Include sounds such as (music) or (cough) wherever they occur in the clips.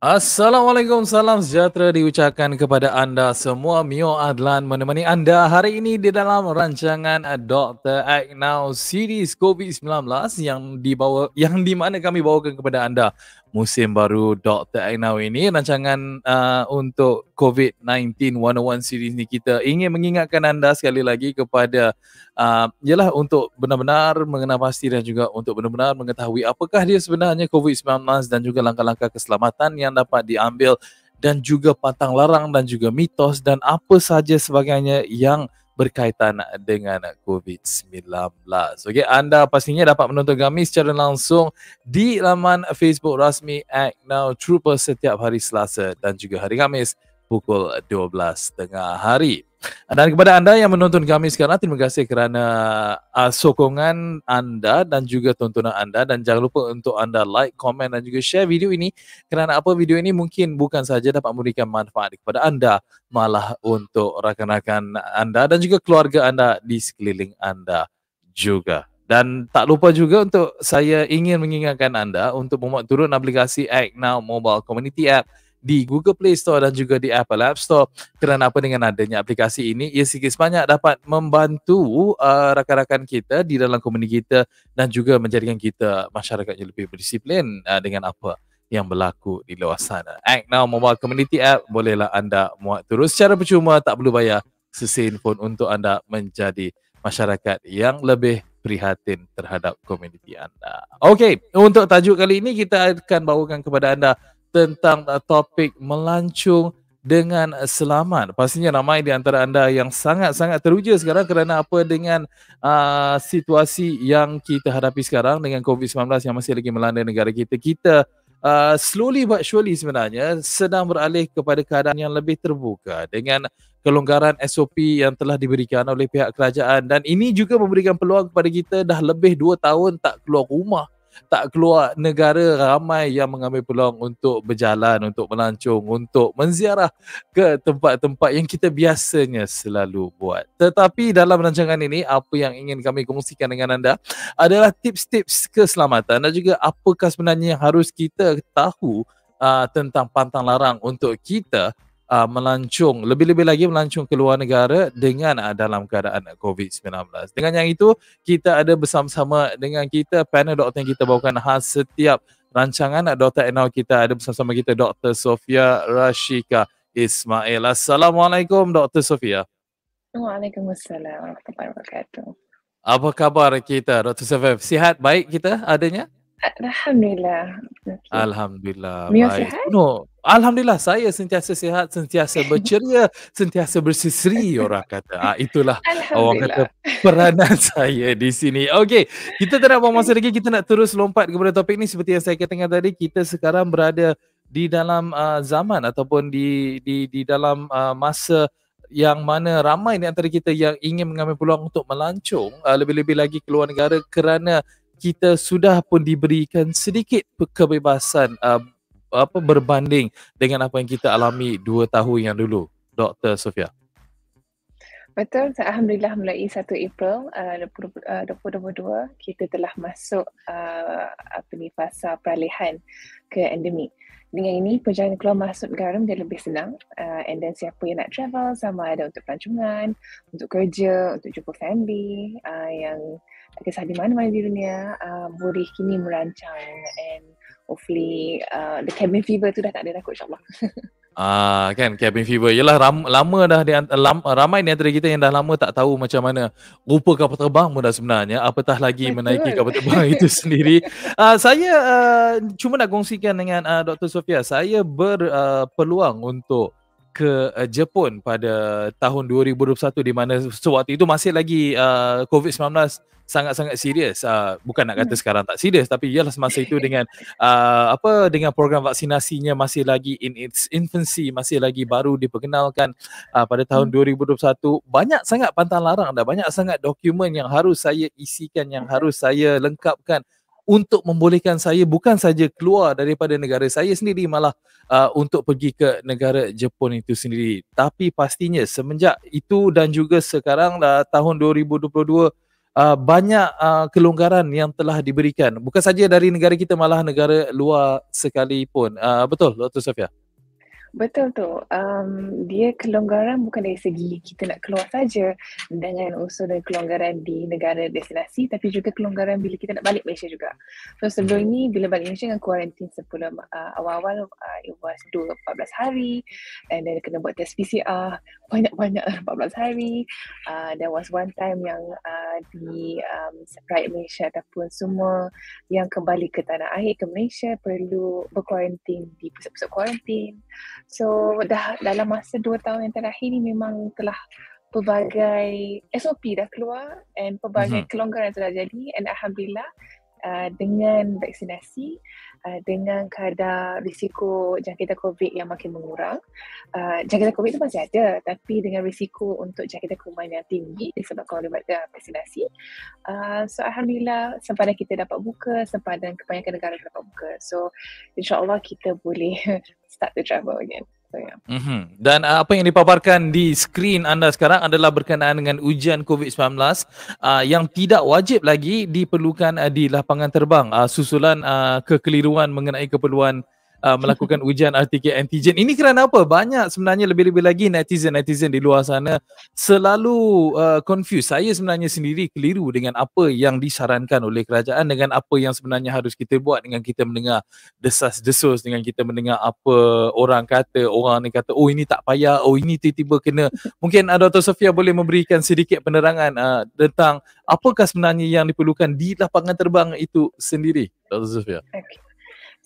Assalamualaikum, salam sejahtera diucapkan kepada anda semua. Mio Adlan menemani anda hari ini di dalam rancangan Dr. Act Now Series COVID-19 yang dibawa yang di mana kami bawakan kepada anda musim baru Dr. Ainau ini rancangan uh, untuk COVID-19 101 series ni kita ingin mengingatkan anda sekali lagi kepada uh, ialah untuk benar-benar mengenal pasti dan juga untuk benar-benar mengetahui apakah dia sebenarnya COVID-19 dan juga langkah-langkah keselamatan yang dapat diambil dan juga patang larang dan juga mitos dan apa saja sebagainya yang berkaitan dengan COVID-19. Okey, anda pastinya dapat menonton kami secara langsung di laman Facebook rasmi Act Now Trooper setiap hari Selasa dan juga hari Kamis pukul 12.30 hari. Dan kepada anda yang menonton kami sekarang, terima kasih kerana uh, sokongan anda dan juga tontonan anda dan jangan lupa untuk anda like, komen dan juga share video ini kerana apa video ini mungkin bukan saja dapat memberikan manfaat kepada anda malah untuk rakan-rakan anda dan juga keluarga anda di sekeliling anda juga. Dan tak lupa juga untuk saya ingin mengingatkan anda untuk memuat turun aplikasi Act Now Mobile Community App di Google Play Store dan juga di Apple App Store kerana apa dengan adanya aplikasi ini ia sikit sebanyak dapat membantu uh, rakan-rakan kita di dalam komuniti kita dan juga menjadikan kita masyarakat yang lebih berdisiplin uh, dengan apa yang berlaku di luar sana. Act Now Mobile Community App bolehlah anda muat terus secara percuma tak perlu bayar sesin pun untuk anda menjadi masyarakat yang lebih prihatin terhadap komuniti anda. Okey, untuk tajuk kali ini kita akan bawakan kepada anda tentang uh, topik melancung dengan selamat. Pastinya ramai di antara anda yang sangat-sangat teruja sekarang kerana apa dengan uh, situasi yang kita hadapi sekarang dengan COVID-19 yang masih lagi melanda negara kita. Kita uh, slowly but surely sebenarnya sedang beralih kepada keadaan yang lebih terbuka dengan kelonggaran SOP yang telah diberikan oleh pihak kerajaan dan ini juga memberikan peluang kepada kita dah lebih dua tahun tak keluar rumah tak keluar negara ramai yang mengambil peluang untuk berjalan, untuk melancong, untuk menziarah ke tempat-tempat yang kita biasanya selalu buat. Tetapi dalam rancangan ini, apa yang ingin kami kongsikan dengan anda adalah tips-tips keselamatan dan juga apakah sebenarnya yang harus kita tahu uh, tentang pantang larang untuk kita uh, melancung lebih-lebih lagi melancung ke luar negara dengan uh, dalam keadaan COVID-19. Dengan yang itu kita ada bersama-sama dengan kita panel doktor yang kita bawakan khas setiap rancangan uh, Doktor Enau kita ada bersama-sama kita Doktor Sofia Rashika Ismail. Assalamualaikum Doktor Sofia. Waalaikumsalam. Apa khabar kita Doktor Sofia? Sihat baik kita adanya? Alhamdulillah. Alhamdulillah. Mia No. Alhamdulillah saya sentiasa sihat, sentiasa (laughs) berceria, sentiasa berseri. orang kata. Ah, itulah orang kata peranan (laughs) saya di sini. Okey, kita tak nak buang masa lagi. Kita nak terus lompat kepada topik ni seperti yang saya katakan tadi. Kita sekarang berada di dalam uh, zaman ataupun di di di dalam uh, masa yang mana ramai di antara kita yang ingin mengambil peluang untuk melancung ah, lebih-lebih lagi keluar negara kerana kita sudah pun diberikan sedikit kebebasan uh, apa berbanding dengan apa yang kita alami dua tahun yang dulu Dr. Sofia Betul, Alhamdulillah mulai 1 April uh, 2022 uh, kita telah masuk uh, apa ni, fasa peralihan ke endemik dengan ini perjalanan keluar masuk negara menjadi lebih senang uh, and then siapa yang nak travel sama ada untuk pelancongan, untuk kerja, untuk jumpa family uh, yang kisah di mana-mana di dunia uh, Burih kini merancang And hopefully uh, The cabin fever tu dah tak ada dah kot insyaAllah (laughs) Ah kan cabin fever Ialah ram, lama dah di, lam, ramai ni antara kita yang dah lama tak tahu macam mana rupa kapal terbang pun dah sebenarnya apatah lagi Betul. menaiki kapal terbang itu (laughs) sendiri. Ah saya uh, cuma nak kongsikan dengan uh, ah, Dr Sofia saya berpeluang ah, uh, untuk ke Jepun pada tahun 2021 di mana sewaktu itu masih lagi uh, COVID-19 sangat-sangat serius. Uh, ah, bukan nak kata hmm. sekarang tak serius tapi ialah semasa itu dengan uh, (laughs) apa dengan program vaksinasinya masih lagi in its infancy, masih lagi baru diperkenalkan uh, pada tahun 2021. Hmm. Banyak sangat pantang larang dan banyak sangat dokumen yang harus saya isikan yang hmm. harus saya lengkapkan untuk membolehkan saya bukan saja keluar daripada negara saya sendiri malah uh, untuk pergi ke negara Jepun itu sendiri tapi pastinya semenjak itu dan juga sekarang dah tahun 2022 uh, banyak uh, kelonggaran yang telah diberikan bukan saja dari negara kita malah negara luar sekalipun uh, betul Dr. Sofia Betul tu. Um, dia kelonggaran bukan dari segi kita nak keluar saja dengan usul dan kelonggaran di negara destinasi tapi juga kelonggaran bila kita nak balik Malaysia juga. So sebelum hmm. ni bila balik Malaysia dengan kuarantin sebelum uh, awal-awal uh, it was 2 14 hari and then kena buat test PCR banyak-banyak 14 (laughs) hari. Uh, there was one time yang uh, di um, Sprite Malaysia ataupun semua yang kembali ke tanah air ke Malaysia perlu berkuarantin di pusat-pusat kuarantin. So dah dalam masa dua tahun yang terakhir ni memang telah pelbagai SOP dah keluar and pelbagai mm-hmm. kelonggaran telah jadi and alhamdulillah Uh, dengan vaksinasi uh, dengan kadar risiko jangkitan COVID yang makin mengurang. Uh, jangkitan COVID itu masih ada tapi dengan risiko untuk jangkitan kuman yang tinggi disebabkan oleh vaksinasi. Uh, so Alhamdulillah sempadan kita dapat buka, sempadan kebanyakan negara dapat buka. So insyaAllah kita boleh (laughs) start to travel again. Mm-hmm. Dan uh, apa yang dipaparkan di skrin anda sekarang adalah berkenaan dengan ujian COVID-19 uh, yang tidak wajib lagi diperlukan uh, di lapangan terbang. Uh, susulan uh, kekeliruan mengenai keperluan uh, melakukan ujian RTK antigen. Ini kerana apa? Banyak sebenarnya lebih-lebih lagi netizen-netizen di luar sana selalu uh, confused. Saya sebenarnya sendiri keliru dengan apa yang disarankan oleh kerajaan dengan apa yang sebenarnya harus kita buat dengan kita mendengar desas-desus dengan kita mendengar apa orang kata, orang ni kata, "Oh ini tak payah, oh ini tiba-tiba kena." Mungkin uh, Dr. Sofia boleh memberikan sedikit penerangan uh, tentang apakah sebenarnya yang diperlukan di lapangan terbang itu sendiri. Dr. Sofia. Okay.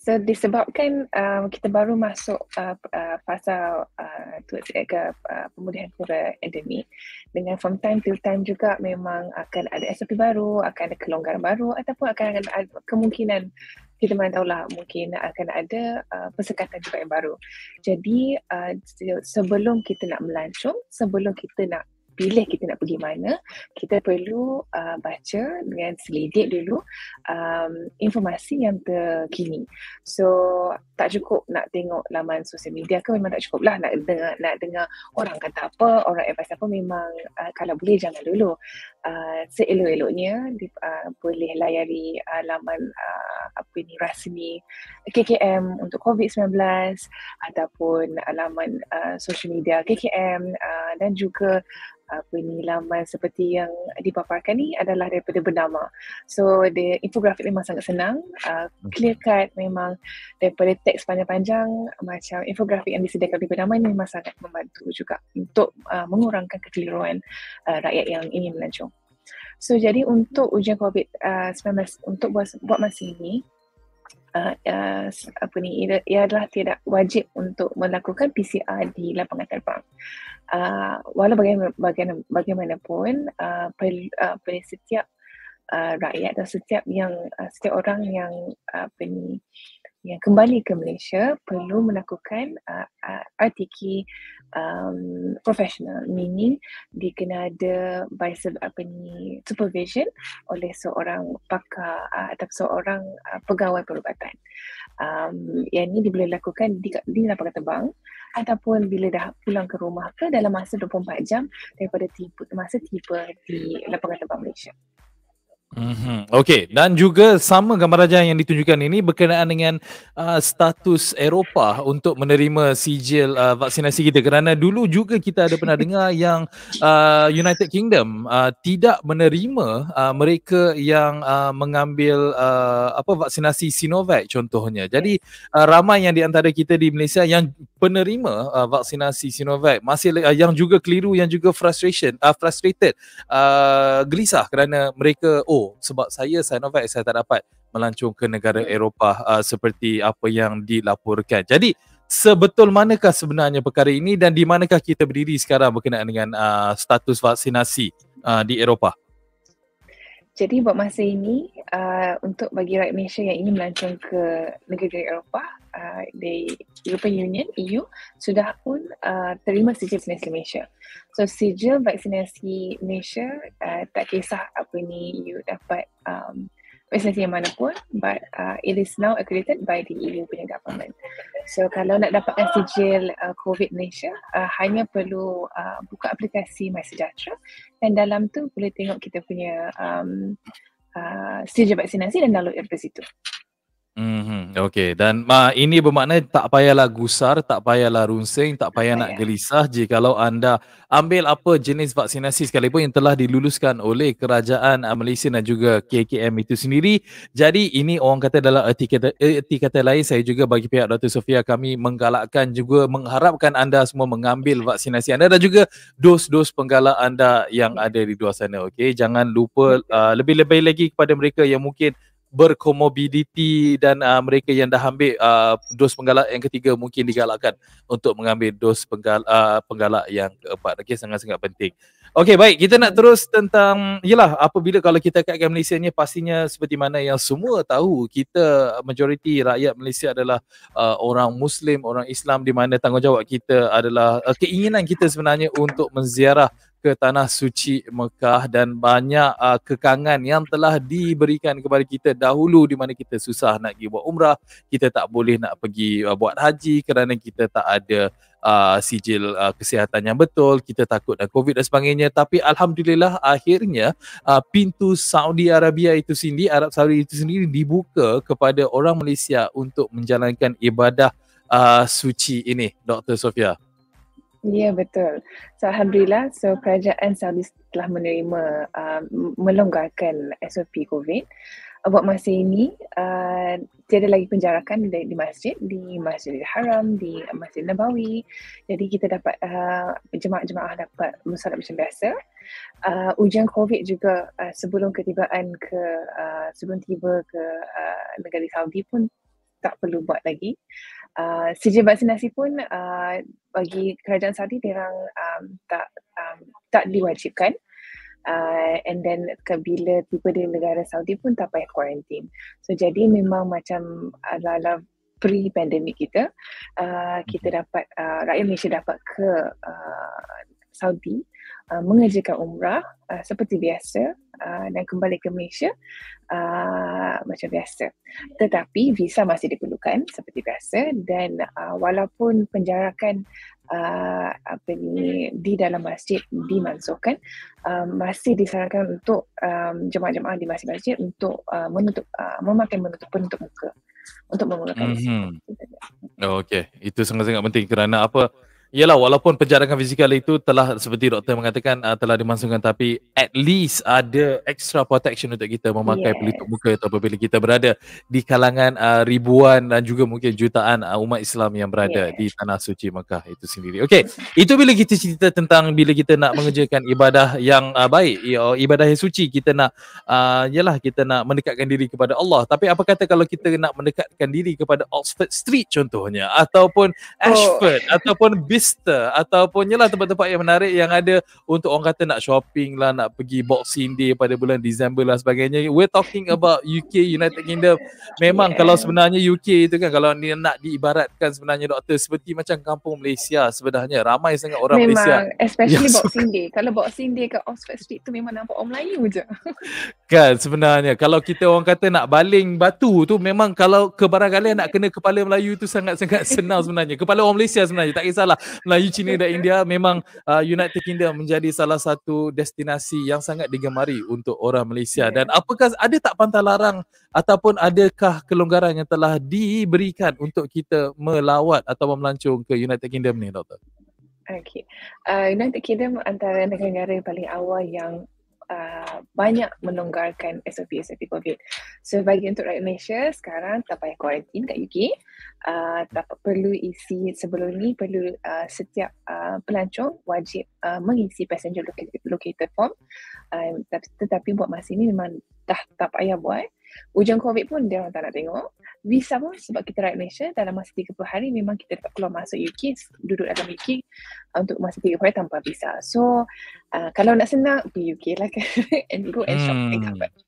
So disebabkan um, kita baru masuk uh, uh, fasa uh, towards uh, pemulihan kura endemi dengan from time to time juga memang akan ada SOP baru, akan ada kelonggaran baru ataupun akan ada kemungkinan kita mana tahulah mungkin akan ada uh, persekatan juga yang baru. Jadi uh, sebelum kita nak melancong, sebelum kita nak pilih kita nak pergi mana, kita perlu uh, baca dengan selidik dulu um, informasi yang terkini. So, tak cukup nak tengok laman sosial media ke memang tak cukup lah nak dengar, nak dengar orang kata apa, orang advice apa memang uh, kalau boleh jangan dulu. Uh, seelok-eloknya uh, boleh layari uh, laman uh, apa ni rasmi KKM untuk COVID-19 ataupun laman uh, sosial media KKM uh, dan juga apa ni laman seperti yang dipaparkan ni adalah daripada bernama. So the infografik memang sangat senang, uh, clear cut memang daripada teks panjang-panjang macam infografik yang disediakan di bernama ni memang sangat membantu juga untuk uh, mengurangkan kekeliruan uh, rakyat yang ingin melancong. So jadi untuk ujian COVID-19 uh, untuk buat, buat masa ini, uh, uh apa ni ia, ia adalah tidak wajib untuk melakukan PCR di lapangan terbang. Uh, walau bagaimanapun bagaimana, bagaimana uh, per, uh, per setiap uh, rakyat dan setiap yang uh, setiap orang yang uh, apa ni yang kembali ke Malaysia perlu melakukan uh, uh, RTK um, professional meaning di kena ada by apa ni supervision oleh seorang pakar uh, atau seorang uh, pegawai perubatan. Um, yang ini boleh lakukan di, di lapangan terbang ataupun bila dah pulang ke rumah ke dalam masa 24 jam daripada tiba, masa tiba di lapangan terbang Malaysia. Mm-hmm. Okey, dan juga sama gambar rajah yang ditunjukkan ini berkenaan dengan uh, status Eropah untuk menerima sijil uh, vaksinasi kita kerana dulu juga kita ada pernah dengar (laughs) yang uh, United Kingdom uh, tidak menerima uh, mereka yang uh, mengambil uh, apa vaksinasi Sinovac contohnya. Jadi uh, ramai yang di antara kita di Malaysia yang penerima uh, vaksinasi Sinovac masih uh, yang juga keliru yang juga frustration uh, frustrated uh, gelisah kerana mereka oh sebab saya Sinovac saya tak dapat melancung ke negara hmm. Eropah uh, seperti apa yang dilaporkan. Jadi sebetul manakah sebenarnya perkara ini dan di manakah kita berdiri sekarang berkenaan dengan uh, status vaksinasi uh, di Eropah? Jadi buat masa ini uh, untuk bagi rakyat Malaysia yang ingin melancong ke negara-negara Eropah uh, di uh, European Union, EU sudah pun uh, terima sijil vaksinasi Malaysia. So sijil vaksinasi Malaysia uh, tak kisah apa ni you dapat um, organisasi yang mana pun but uh, it is now accredited by the EU punya government. So kalau nak dapatkan sijil uh, COVID Malaysia uh, hanya perlu uh, buka aplikasi MySejahtera dan dalam tu boleh tengok kita punya um, uh, sijil vaksinasi dan download dari situ. Mm-hmm. Okay, dan uh, ini bermakna tak payahlah gusar, tak payahlah runsing, tak payah yeah. nak gelisah kalau anda ambil apa jenis vaksinasi sekalipun yang telah diluluskan oleh kerajaan Malaysia dan juga KKM itu sendiri. Jadi ini orang kata dalam erti kata, erti kata lain, saya juga bagi pihak Dr. Sofia kami menggalakkan juga mengharapkan anda semua mengambil vaksinasi anda dan juga dos-dos penggalak anda yang ada di luar sana. Okay, jangan lupa uh, lebih-lebih lagi kepada mereka yang mungkin berkomorbiditi dan uh, mereka yang dah ambil uh, dos penggalak yang ketiga mungkin digalakkan untuk mengambil dos penggal, uh, penggalak yang keempat. Okey sangat-sangat penting. Okay baik kita nak terus tentang yalah apabila kalau kita kaitkan Malaysia ni pastinya seperti mana yang semua tahu kita majoriti rakyat Malaysia adalah uh, orang muslim orang Islam di mana tanggungjawab kita adalah uh, keinginan kita sebenarnya untuk menziarah ke tanah suci Mekah dan banyak uh, kekangan yang telah diberikan kepada kita dahulu di mana kita susah nak pergi buat umrah, kita tak boleh nak pergi uh, buat haji kerana kita tak ada uh, sijil uh, kesihatan yang betul, kita takut dengan COVID dan sebagainya. Tapi alhamdulillah akhirnya uh, pintu Saudi Arabia itu sendiri, Arab Saudi itu sendiri dibuka kepada orang Malaysia untuk menjalankan ibadah uh, suci ini, Dr. Sofia. Ya betul. So alhamdulillah so kerajaan Saudi telah menerima uh, melonggarkan SOP COVID. Uh, buat masa ini uh, tiada lagi penjarakan di, di masjid, di Masjidil Haram, di Masjid Nabawi. Jadi kita dapat uh, jemaah-jemaah dapat bersolat macam biasa. Uh, ujian COVID juga uh, sebelum ketibaan ke uh, sebelum tiba ke uh, negara Saudi pun tak perlu buat lagi uh, vaksinasi pun uh, bagi kerajaan Saudi terang um, tak um, tak diwajibkan uh, and then kebila tiba di negara Saudi pun tak payah quarantine so jadi memang macam ala-ala pre-pandemic kita uh, kita mhm. dapat uh, rakyat Malaysia dapat ke uh, Saudi uh, mengerjakan umrah uh, seperti biasa uh, dan kembali ke Malaysia uh, macam biasa. Tetapi visa masih diperlukan seperti biasa dan uh, walaupun penjarakan uh, apa ni di dalam masjid dimansuhkan uh, masih disarankan untuk um, jemaah-jemaah di masjid-masjid untuk uh, menutup uh, memakai menutup penutup muka untuk menggunakan mm-hmm. Oh, Okey, itu sangat-sangat penting kerana apa? Yalah walaupun penjarakan fizikal itu telah seperti doktor mengatakan uh, telah dimasukkan tapi at least ada extra protection untuk kita memakai yes. pelitup muka atau apabila kita berada di kalangan uh, ribuan dan juga mungkin jutaan uh, umat Islam yang berada yes. di tanah suci Mekah itu sendiri. Okey, itu bila kita cerita tentang bila kita nak mengerjakan ibadah yang uh, baik, ya, ibadah yang suci, kita nak uh, yalah kita nak mendekatkan diri kepada Allah. Tapi apa kata kalau kita nak mendekatkan diri kepada Oxford Street contohnya ataupun oh. Ashford oh. ataupun hipster ataupun yalah tempat-tempat yang menarik yang ada untuk orang kata nak shopping lah, nak pergi boxing day pada bulan Disember lah sebagainya. We're talking about UK, United Kingdom. Memang yeah. kalau sebenarnya UK itu kan kalau ni nak diibaratkan sebenarnya doktor seperti macam kampung Malaysia sebenarnya. Ramai sangat orang memang, Malaysia. Memang, especially boxing suka. day. Kalau boxing day kat Oxford Street tu memang nampak orang Melayu je. (laughs) Kan sebenarnya kalau kita orang kata nak baling batu tu memang kalau ke barangkali nak kena kepala Melayu tu sangat-sangat senang sebenarnya. Kepala orang Malaysia sebenarnya tak kisahlah. Melayu, China dan India memang uh, United Kingdom menjadi salah satu destinasi yang sangat digemari untuk orang Malaysia dan apakah ada tak pantal larang ataupun adakah kelonggaran yang telah diberikan untuk kita melawat atau melancong ke United Kingdom ni Doktor? Okay. Uh, United Kingdom antara negara-negara paling awal yang uh, banyak melonggarkan SOP-SOP COVID. So bagi untuk rakyat Malaysia sekarang tak payah kuarantin kat UK. Uh, tak perlu isi sebelum ni perlu uh, setiap uh, pelancong wajib uh, mengisi passenger locator, locator form. Uh, tetapi buat masa ni memang dah tak payah buat. Uh, Ujung COVID pun dia orang tak nak tengok. Visa pun sebab kita rakyat Malaysia dalam masa 30 hari memang kita tak keluar masuk UK, duduk dalam UK uh, untuk masa 30 hari tanpa visa. So uh, kalau nak senang, pergi UK lah kan (laughs) and go and shop hmm. and cover. (laughs)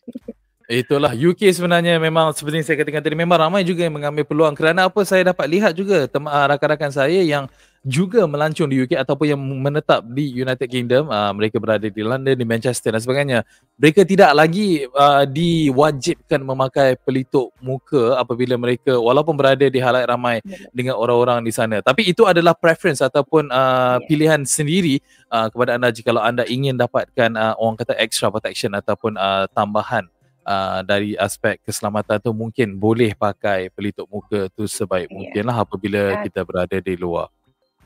Itulah UK sebenarnya memang seperti saya katakan tadi memang ramai juga yang mengambil peluang kerana apa saya dapat lihat juga ah, rakan-rakan saya yang juga melancung di UK ataupun yang menetap di United Kingdom uh, mereka berada di London di Manchester dan sebagainya mereka tidak lagi uh, diwajibkan memakai pelitup muka apabila mereka walaupun berada di halayak ramai dengan orang-orang di sana tapi itu adalah preference ataupun uh, pilihan sendiri uh, kepada anda jika anda ingin dapatkan uh, orang kata extra protection ataupun uh, tambahan uh, dari aspek keselamatan tu mungkin boleh pakai pelitup muka tu sebaik ya. mungkin lah apabila uh, kita berada di luar.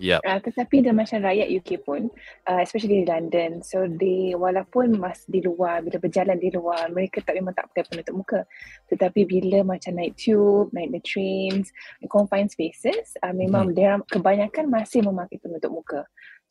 Yep. Uh, ah, tetapi dalam macam rakyat UK pun, uh, especially di London, so they, walaupun mas di luar, bila berjalan di luar, mereka tak memang tak pakai penutup muka. Tetapi bila macam naik tube, naik the trains, confined spaces, uh, memang hmm. mereka kebanyakan masih memakai penutup muka.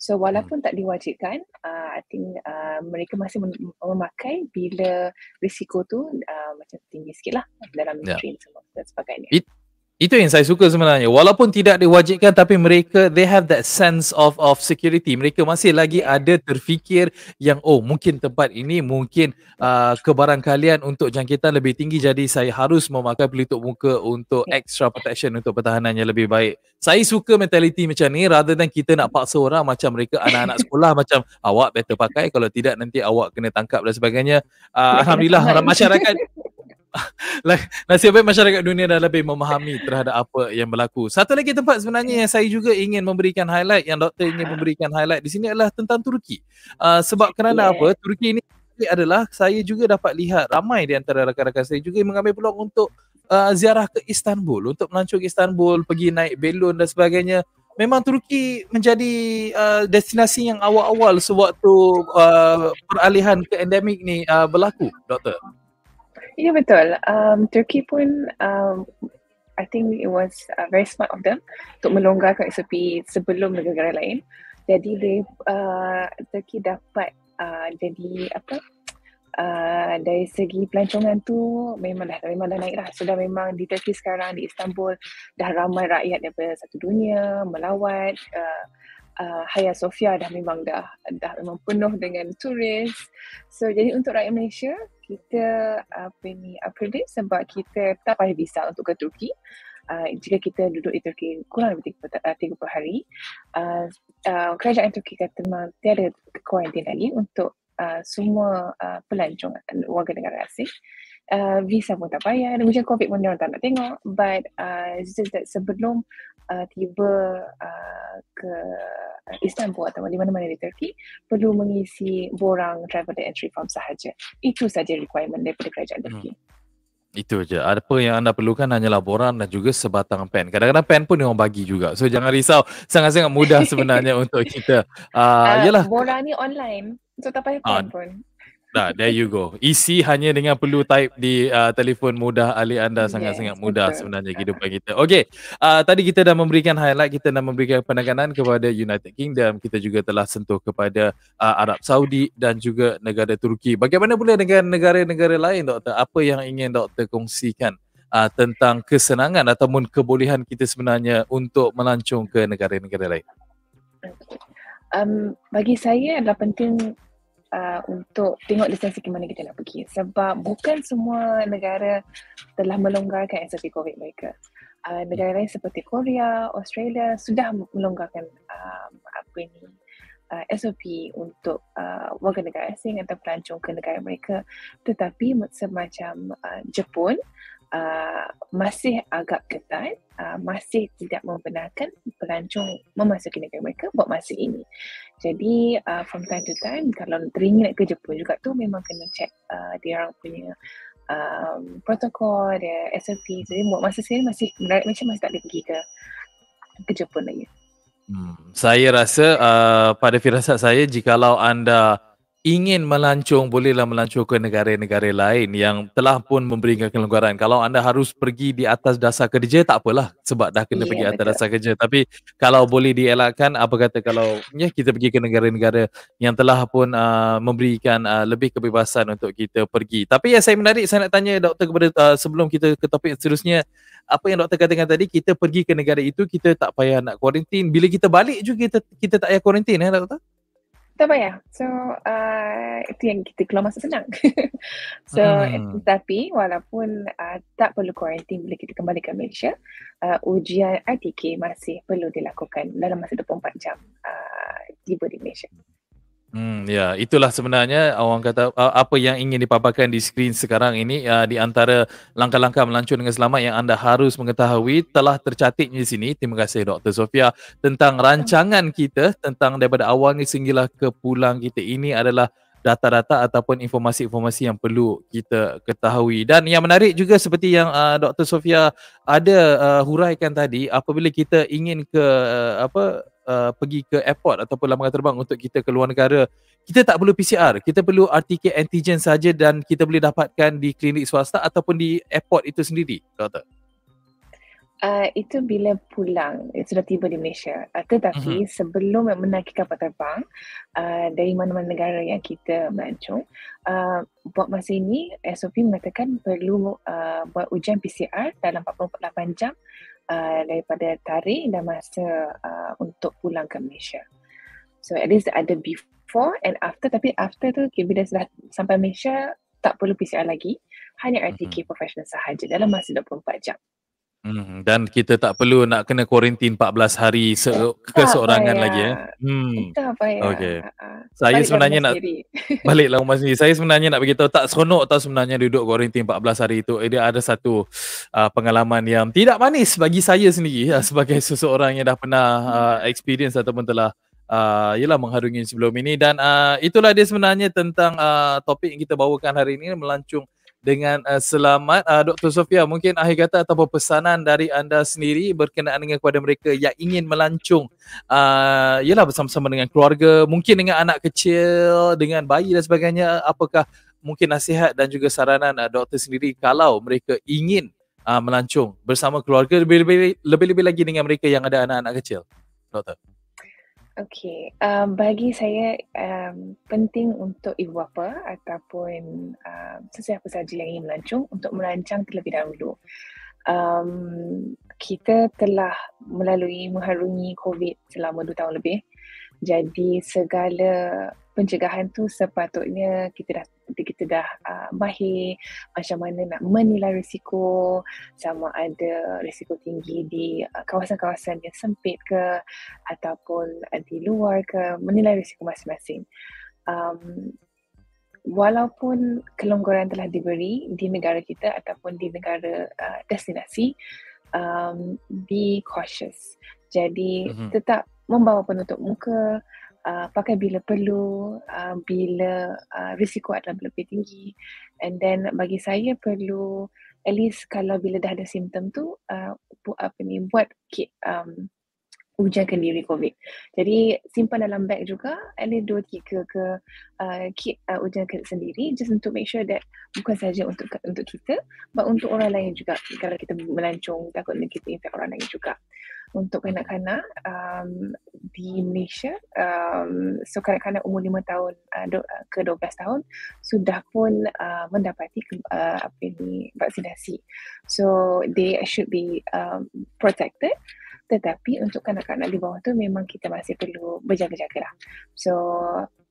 So walaupun hmm. tak diwajibkan, uh, I think uh, mereka masih memakai bila risiko tu uh, macam tinggi sikit lah dalam yeah. train semua dan sebagainya. It- itu yang saya suka sebenarnya. Walaupun tidak diwajibkan tapi mereka they have that sense of of security. Mereka masih lagi ada terfikir yang oh mungkin tempat ini mungkin uh, kebarangkalian untuk jangkitan lebih tinggi jadi saya harus memakai pelitup muka untuk ya. extra protection untuk pertahanannya lebih baik. Saya suka mentaliti macam ni rather than kita nak paksa orang macam mereka anak-anak (laughs) sekolah macam awak better pakai kalau tidak nanti awak kena tangkap dan sebagainya. Uh, Alhamdulillah masyarakat (laughs) Lah, nasib baik masyarakat dunia dah lebih memahami terhadap apa yang berlaku. Satu lagi tempat sebenarnya yang saya juga ingin memberikan highlight yang doktor ingin memberikan highlight di sini adalah tentang Turki. Uh, sebab kerana yeah. apa? Turki ini adalah saya juga dapat lihat ramai di antara rakan-rakan saya juga mengambil peluang untuk uh, ziarah ke Istanbul, untuk melancong Istanbul, pergi naik belon dan sebagainya. Memang Turki menjadi uh, destinasi yang awal-awal sewaktu uh, peralihan ke endemik ni uh, berlaku, doktor. Ya yeah, betul. Um, Turkey pun um, I think it was uh, very smart of them untuk melonggarkan SOP sebelum negara-negara lain. Jadi they, uh, Turkey dapat uh, jadi apa Uh, dari segi pelancongan tu memang dah memang dah naik lah. Sudah so, memang di Turki sekarang di Istanbul dah ramai rakyat daripada satu dunia melawat. Uh, uh, Hayat Sofia dah memang dah dah memang penuh dengan turis. So jadi untuk rakyat Malaysia kita apa ni Apa upgrade sebab kita tak payah visa untuk ke Turki. Uh, jika kita duduk di Turki kurang lebih 30, ah, hari, uh, uh, kerajaan Turki kata memang tiada kuarantin lagi untuk uh, semua uh, pelancong warga negara asing. Uh, visa pun tak payah dan macam COVID pun orang tak nak tengok but uh, it's just that sebelum uh, tiba uh, ke Uh, Istanbul atau di mana-mana di Turki perlu mengisi borang travel and entry form sahaja. Itu saja requirement daripada kerajaan Turki. Hmm. Itu je. Apa yang anda perlukan Hanya laporan dan juga sebatang pen. Kadang-kadang pen pun orang bagi juga. So jangan risau. Sangat-sangat mudah (laughs) sebenarnya untuk kita. Uh, uh, Borang ni online. So tak payah pen uh, pun. Nah, there you go. Isi e hanya dengan perlu type di uh, telefon mudah ahli anda sangat-sangat yes, mudah betul. sebenarnya kehidupan kita. Okey, uh, tadi kita dah memberikan highlight, kita dah memberikan penekanan kepada United Kingdom, kita juga telah sentuh kepada uh, Arab Saudi dan juga negara Turki. Bagaimana pula dengan negara-negara lain, doktor? Apa yang ingin doktor kongsikan uh, tentang kesenangan ataupun kebolehan kita sebenarnya untuk melancung ke negara-negara lain? Um, bagi saya adalah penting uh, untuk tengok lisensi ke mana kita nak pergi sebab bukan semua negara telah melonggarkan SOP COVID mereka. Uh, negara lain seperti Korea, Australia sudah melonggarkan um, apa ini uh, SOP untuk uh, warga negara asing atau pelancong ke negara mereka tetapi semacam uh, Jepun uh, masih agak ketat, uh, masih tidak membenarkan pelancong memasuki negara mereka buat masa ini. Jadi uh, from time to time, kalau teringin nak ke Jepun juga tu memang kena check uh, dia orang punya um, protokol, dia SOP. Jadi buat masa sekarang masih menarik macam masih tak boleh pergi ke, ke Jepun lagi. Hmm, saya rasa uh, pada firasat saya jikalau anda ingin melancung bolehlah melancung ke negara-negara lain yang telah pun memberikan kelonggaran. Kalau anda harus pergi di atas dasar kerja tak apalah sebab dah kena yeah, pergi atas dasar kerja. Tapi kalau boleh dielakkan apa kata kalau ya kita pergi ke negara-negara yang telah pun uh, memberikan uh, lebih kebebasan untuk kita pergi. Tapi yang saya menarik saya nak tanya doktor kepada uh, sebelum kita ke topik seterusnya apa yang doktor katakan tadi kita pergi ke negara itu kita tak payah nak kuarantin. Bila kita balik juga kita kita tak payah kuarantin eh doktor tak payah. So, uh, itu yang kita keluar masa senang. (laughs) so, hmm. tapi walaupun uh, tak perlu quarantine bila kita kembali ke Malaysia, uh, ujian RTK masih perlu dilakukan dalam masa 24 jam uh, tiba di Malaysia. Hmm. Hmm, ya, itulah sebenarnya orang kata apa yang ingin dipaparkan di skrin sekarang ini uh, di antara langkah-langkah melancur dengan selamat yang anda harus mengetahui telah tercatatnya di sini. Terima kasih Dr. Sofia tentang rancangan kita tentang daripada awal ni sehinggalah ke pulang kita ini adalah data-data ataupun informasi-informasi yang perlu kita ketahui dan yang menarik juga seperti yang uh, Dr Sofia ada uh, huraikan tadi apabila kita ingin ke uh, apa Uh, pergi ke airport ataupun lapangan terbang untuk kita ke luar negara kita tak perlu PCR kita perlu RTK antigen saja dan kita boleh dapatkan di klinik swasta ataupun di airport itu sendiri kata Uh, itu bila pulang, sudah tiba di Malaysia. Uh, tetapi uh-huh. sebelum menaiki kapal terbang uh, dari mana-mana negara yang kita melancong, uh, buat masa ini SOP mengatakan perlu uh, buat ujian PCR dalam 48 jam Uh, daripada tarikh dan masa uh, untuk pulang ke Malaysia. So at least ada before and after tapi after tu okay, bila sudah sampai Malaysia tak perlu PCR lagi. Hanya RTK mm-hmm. professional sahaja dalam masa 24 jam. Hmm, dan kita tak perlu nak kena kuarantin 14 hari se- keseorangan payah. lagi. Eh. Hmm. Payah. Okay. Ha, ha. Saya sebenarnya nak (laughs) balik lah rumah sendiri. Saya sebenarnya nak beritahu tak seronok tau sebenarnya duduk kuarantin 14 hari itu. Eh, dia ada satu uh, pengalaman yang tidak manis bagi saya sendiri uh, sebagai (laughs) seseorang yang dah pernah uh, experience ataupun telah Uh, yelah mengharungi sebelum ini dan uh, itulah dia sebenarnya tentang uh, topik yang kita bawakan hari ini melancung dengan uh, selamat uh, Dr. Sofia mungkin akhir kata ataupun pesanan dari anda sendiri berkenaan dengan kepada mereka yang ingin melancung uh, yalah bersama-sama dengan keluarga mungkin dengan anak kecil dengan bayi dan sebagainya apakah mungkin nasihat dan juga saranan uh, doktor sendiri kalau mereka ingin uh, melancung bersama keluarga lebih-lebih lagi dengan mereka yang ada anak-anak kecil doktor Okay, um, ehm, bagi saya um, penting untuk ibu bapa ataupun um, sesiapa sahaja yang ingin melancong untuk merancang terlebih dahulu. Um, kita telah melalui mengharungi COVID selama dua tahun lebih jadi segala pencegahan tu sepatutnya kita dah kita dah uh, mahir macam mana nak menilai risiko sama ada risiko tinggi di uh, kawasan-kawasan yang sempit ke ataupun uh, di luar ke menilai risiko masing-masing. Um, walaupun kelonggaran telah diberi di negara kita ataupun di negara uh, destinasi um, be cautious. Jadi uh-huh. tetap membawa penutup muka, uh, pakai bila perlu, uh, bila uh, risiko adalah lebih tinggi. And then bagi saya perlu at least kalau bila dah ada simptom tu uh, apa ni buat kit um, ujangkan diri COVID. Jadi simpan dalam beg juga at least 2-3 ke uh, kit uh, ujangkan sendiri just untuk make sure that bukan saja untuk untuk kita but untuk orang lain juga kalau kita melancong takut kita infect orang lain juga untuk kanak-kanak um, di Malaysia. Um, so kanak-kanak umur 5 tahun uh, uh ke 12 tahun sudah pun uh, mendapati uh, apa ini vaksinasi. So they should be um, protected. Tetapi untuk kanak-kanak di bawah tu memang kita masih perlu berjaga-jaga lah. So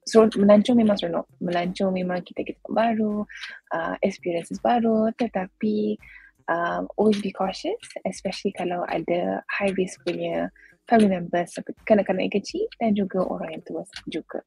So, melancong memang seronok. Melancong memang kita kita baru, uh, experiences baru tetapi um, always be cautious especially kalau ada high risk punya family members seperti kanak-kanak yang kecil dan juga orang yang tua juga.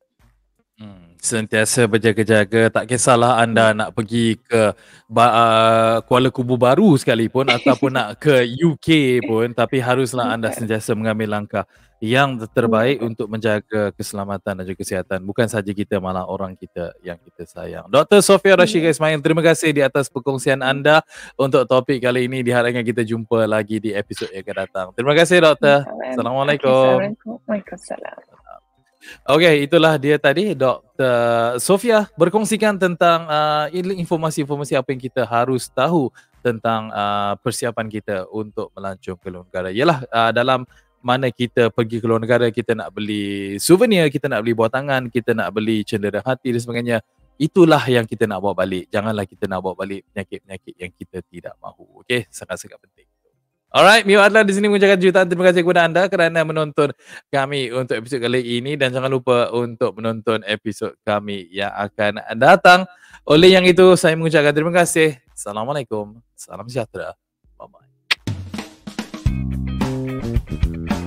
Hmm, sentiasa berjaga-jaga tak kisahlah anda hmm. nak pergi ke uh, Kuala Kubu baru sekalipun (laughs) ataupun nak ke UK pun tapi haruslah anda sentiasa mengambil langkah yang terbaik hmm. untuk menjaga keselamatan dan juga kesihatan bukan saja kita malah orang kita yang kita sayang. Dr. Sofia Rashika hmm. Ismail, terima kasih di atas perkongsian hmm. anda untuk topik kali ini. Diharapkan kita jumpa lagi di episod yang akan datang. Terima kasih doktor. Hmm. Assalamualaikum. Waalaikumsalam. Okey, itulah dia tadi Dr. Sofia berkongsikan tentang uh, informasi-informasi apa yang kita harus tahu tentang uh, persiapan kita untuk melancong ke luar negara. Yalah uh, dalam mana kita pergi ke luar negara kita nak beli souvenir kita nak beli buah tangan kita nak beli cendera hati dan sebagainya itulah yang kita nak bawa balik janganlah kita nak bawa balik penyakit-penyakit yang kita tidak mahu okey sangat-sangat penting Alright, Mio Adlan di sini mengucapkan jutaan terima kasih kepada anda kerana menonton kami untuk episod kali ini dan jangan lupa untuk menonton episod kami yang akan datang. Oleh yang itu, saya mengucapkan terima kasih. Assalamualaikum. Salam sejahtera. Thank you.